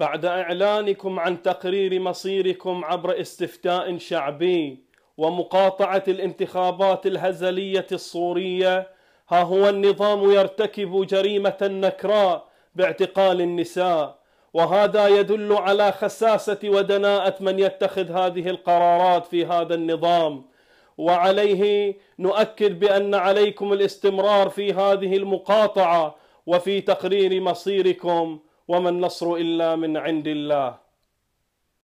بعد إعلانكم عن تقرير مصيركم عبر استفتاء شعبي ومقاطعة الانتخابات الهزلية الصورية ها هو النظام يرتكب جريمة نكراء باعتقال النساء وهذا يدل على خساسة ودناءة من يتخذ هذه القرارات في هذا النظام وعليه نؤكد بأن عليكم الاستمرار في هذه المقاطعة وفي تقرير مصيركم وما النصر إلا من عند الله